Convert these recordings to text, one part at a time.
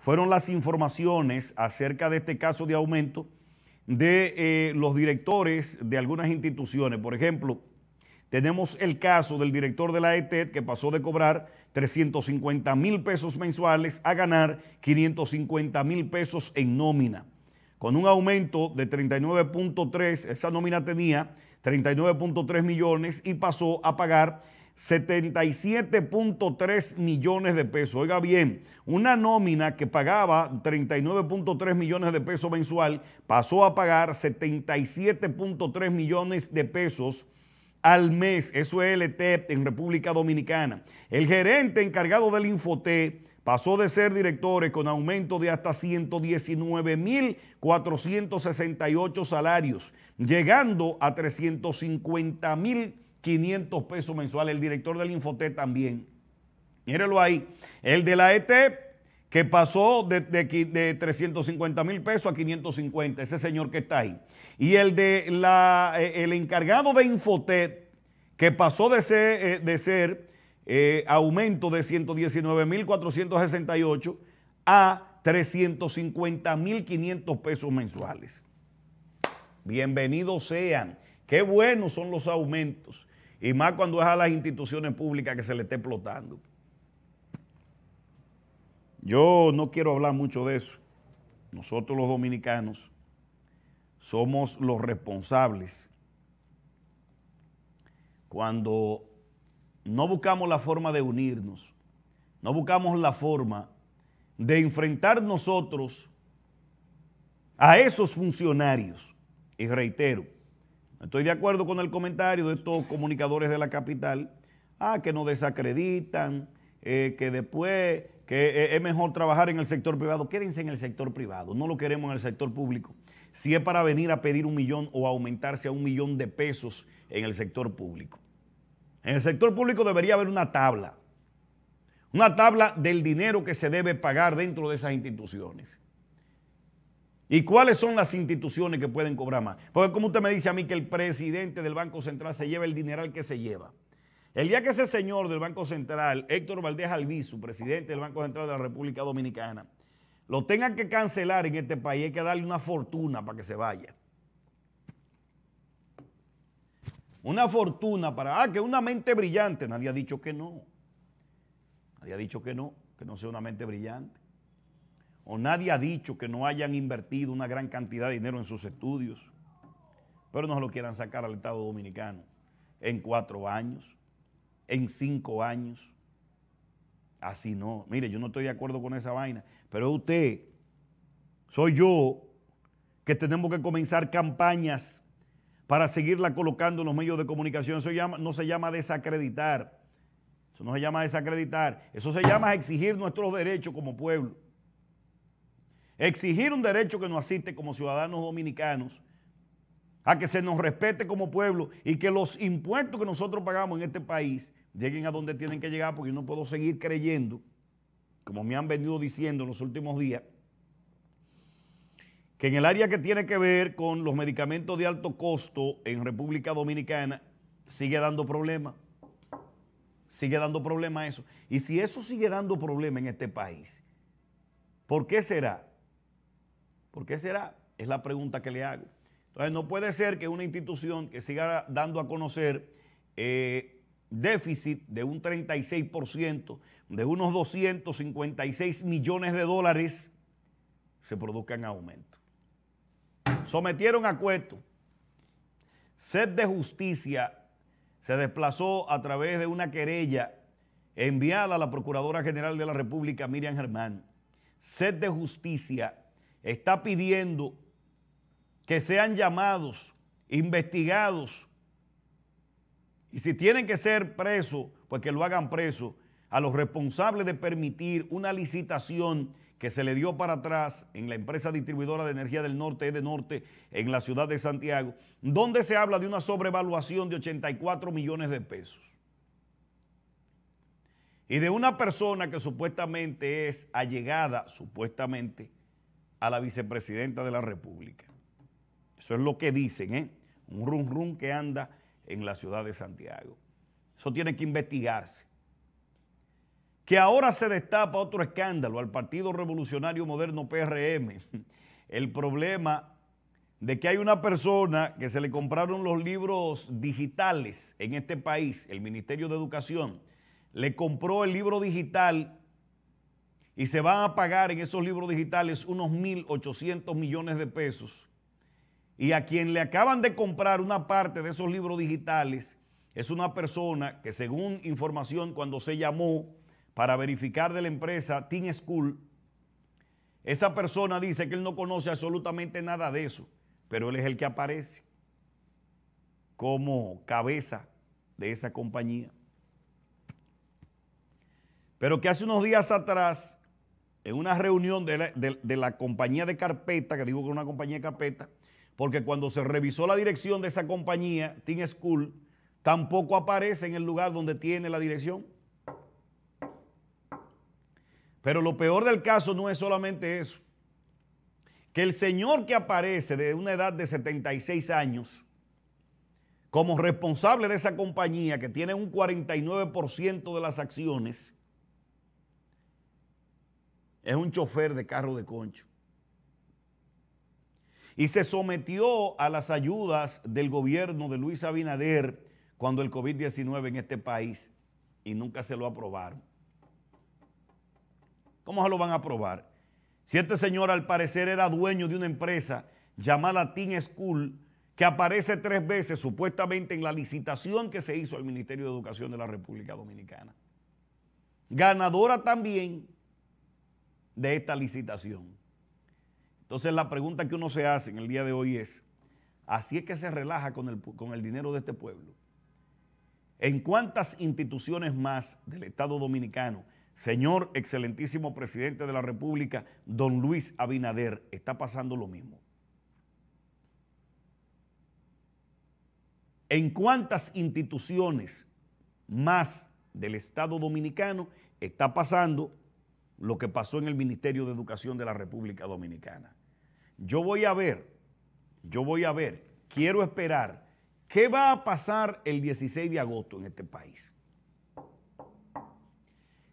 fueron las informaciones acerca de este caso de aumento de eh, los directores de algunas instituciones. Por ejemplo, tenemos el caso del director de la ETED que pasó de cobrar 350 mil pesos mensuales a ganar 550 mil pesos en nómina. Con un aumento de 39.3, esa nómina tenía 39.3 millones y pasó a pagar 77.3 millones de pesos. Oiga bien, una nómina que pagaba 39.3 millones de pesos mensual pasó a pagar 77.3 millones de pesos al mes. Eso es el e e en República Dominicana. El gerente encargado del Infoté pasó de ser directores con aumento de hasta 119.468 salarios, llegando a 350.000 500 pesos mensuales. El director del Infotet también. Mírelo ahí. El de la ET, que pasó de, 350 mil pesos a 550, ese señor que está ahí. Y el de la, eh, el encargado de Infotet, que pasó de ser, eh, de ser mil eh, aumento de 350 a 500 pesos mensuales. Bienvenidos sean. Qué buenos son los aumentos. Y más cuando es a las instituciones públicas que se le esté explotando. Yo no quiero hablar mucho de eso. Nosotros los dominicanos somos los responsables cuando no buscamos la forma de unirnos, no buscamos la forma de enfrentar nosotros a esos funcionarios. Y reitero, Estoy de acuerdo con el comentario de estos comunicadores de la capital, ah, que nos desacreditan, eh, que después que eh, es mejor trabajar en el sector privado. Quédense en el sector privado, no lo queremos en el sector público. Si es para venir a pedir un millón o aumentarse a un millón de pesos en el sector público. En el sector público debería haber una tabla, una tabla del dinero que se debe pagar dentro de esas instituciones. ¿Y cuáles son las instituciones que pueden cobrar más? Porque como usted me dice a mí que el presidente del Banco Central se lleva el dineral que se lleva. El día que ese señor del Banco Central, Héctor Valdés Albizu, presidente del Banco Central de la República Dominicana, lo tenga que cancelar en este país, hay que darle una fortuna para que se vaya. Una fortuna para, ah, que una mente brillante. Nadie ha dicho que no. Nadie ha dicho que no, que no sea una mente brillante o nadie ha dicho que no hayan invertido una gran cantidad de dinero en sus estudios, pero no se lo quieran sacar al Estado Dominicano en cuatro años, en cinco años. Así no. Mire, yo no estoy de acuerdo con esa vaina, pero usted, soy yo, que tenemos que comenzar campañas para seguirla colocando en los medios de comunicación. Eso no se llama desacreditar. Eso no se llama desacreditar. Eso se llama exigir nuestros derechos como pueblo exigir un derecho que nos asiste como ciudadanos dominicanos, a que se nos respete como pueblo y que los impuestos que nosotros pagamos en este país lleguen a donde tienen que llegar, porque yo no puedo seguir creyendo, como me han venido diciendo en los últimos días, que en el área que tiene que ver con los medicamentos de alto costo en República Dominicana sigue dando problema, Sigue dando problema eso. Y si eso sigue dando problema en este país, ¿por qué será ¿Por qué será? Es la pregunta que le hago. Entonces, no puede ser que una institución que siga dando a conocer eh, déficit de un 36%, de unos 256 millones de dólares, se produzca en aumento. Sometieron a Cueto. Sed de Justicia se desplazó a través de una querella enviada a la Procuradora General de la República, Miriam Germán. Sed de Justicia está pidiendo que sean llamados, investigados, y si tienen que ser presos, pues que lo hagan preso, a los responsables de permitir una licitación que se le dio para atrás en la empresa distribuidora de energía del norte, e de Norte, en la ciudad de Santiago, donde se habla de una sobrevaluación de 84 millones de pesos. Y de una persona que supuestamente es allegada, supuestamente, a la vicepresidenta de la República. Eso es lo que dicen, ¿eh? Un rum rum que anda en la ciudad de Santiago. Eso tiene que investigarse. Que ahora se destapa otro escándalo al Partido Revolucionario Moderno PRM. El problema de que hay una persona que se le compraron los libros digitales en este país, el Ministerio de Educación, le compró el libro digital y se van a pagar en esos libros digitales unos 1.800 millones de pesos. Y a quien le acaban de comprar una parte de esos libros digitales es una persona que según información cuando se llamó para verificar de la empresa Teen School, esa persona dice que él no conoce absolutamente nada de eso, pero él es el que aparece como cabeza de esa compañía. Pero que hace unos días atrás en una reunión de la, compañía de carpeta, que digo que es una compañía de carpeta, porque cuando se revisó la dirección de esa compañía, Team School, tampoco aparece en el lugar donde tiene la dirección. Pero lo peor del caso no es solamente eso, que el señor que aparece de una edad de 76 años, como responsable de esa compañía que tiene un 49% de las acciones, es un chofer de carro de concho. Y se sometió a las ayudas del gobierno de Luis Abinader cuando el COVID-19 en este país y nunca se lo aprobaron. ¿Cómo se lo van a aprobar? Si este señor al parecer era dueño de una empresa llamada Teen School, que aparece tres veces supuestamente en la licitación que se hizo al Ministerio de Educación de la República Dominicana. Ganadora también de esta licitación. Entonces la pregunta que uno se hace en el día de hoy es, así es que se relaja con el, con el dinero de este pueblo. ¿En cuántas instituciones más del Estado Dominicano, señor excelentísimo presidente de la República, don Luis Abinader, está pasando lo mismo? ¿En cuántas instituciones más del Estado Dominicano está pasando lo que pasó en el Ministerio de Educación de la República Dominicana. Yo voy a ver, yo voy a ver, quiero esperar qué va a pasar el 16 de agosto en este país.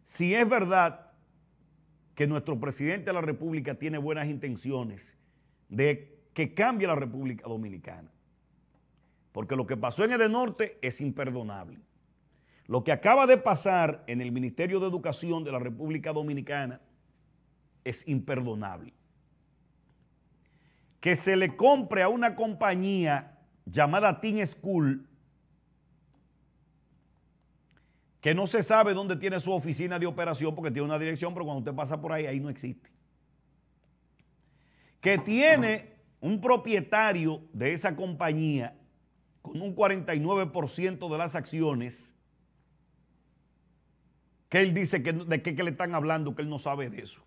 Si es verdad que nuestro presidente de la República tiene buenas intenciones de que cambie la República Dominicana, porque lo que pasó en el norte es imperdonable. Lo que acaba de pasar en el Ministerio de Educación de la República Dominicana es imperdonable. Que se le compre a una compañía llamada Teen School, que no se sabe dónde tiene su oficina de operación porque tiene una dirección, pero cuando usted pasa por ahí, ahí no existe. Que tiene un propietario de esa compañía con un 49% de las acciones que él dice que de qué que le están hablando, que él no sabe de eso.